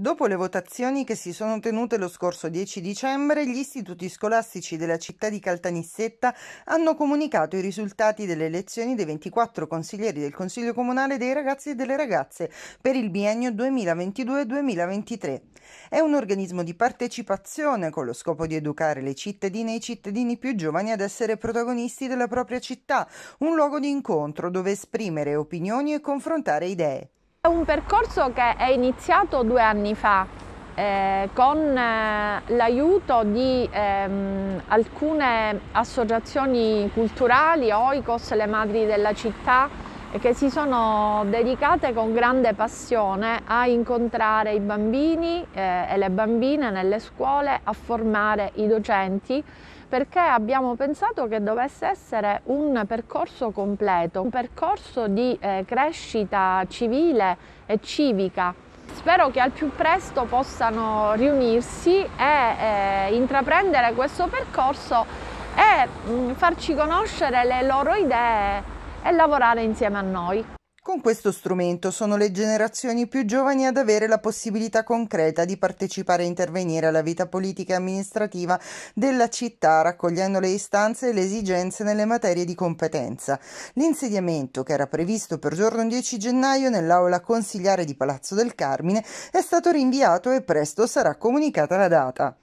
Dopo le votazioni che si sono tenute lo scorso 10 dicembre, gli istituti scolastici della città di Caltanissetta hanno comunicato i risultati delle elezioni dei 24 consiglieri del Consiglio Comunale dei ragazzi e delle ragazze per il biennio 2022-2023. È un organismo di partecipazione con lo scopo di educare le cittadine e i cittadini più giovani ad essere protagonisti della propria città, un luogo di incontro dove esprimere opinioni e confrontare idee. È un percorso che è iniziato due anni fa eh, con eh, l'aiuto di ehm, alcune associazioni culturali, OICOS, le Madri della Città, che si sono dedicate con grande passione a incontrare i bambini eh, e le bambine nelle scuole, a formare i docenti perché abbiamo pensato che dovesse essere un percorso completo, un percorso di eh, crescita civile e civica. Spero che al più presto possano riunirsi e eh, intraprendere questo percorso e mh, mm, farci conoscere le loro idee e lavorare insieme a noi. Con questo strumento sono le generazioni più giovani ad avere la possibilità concreta di partecipare e intervenire alla vita politica e amministrativa della città, raccogliendo le istanze e le esigenze nelle materie di competenza. L'insediamento, che era previsto per giorno 10 gennaio nell'aula consigliare di Palazzo del Carmine, è stato rinviato e presto sarà comunicata la data.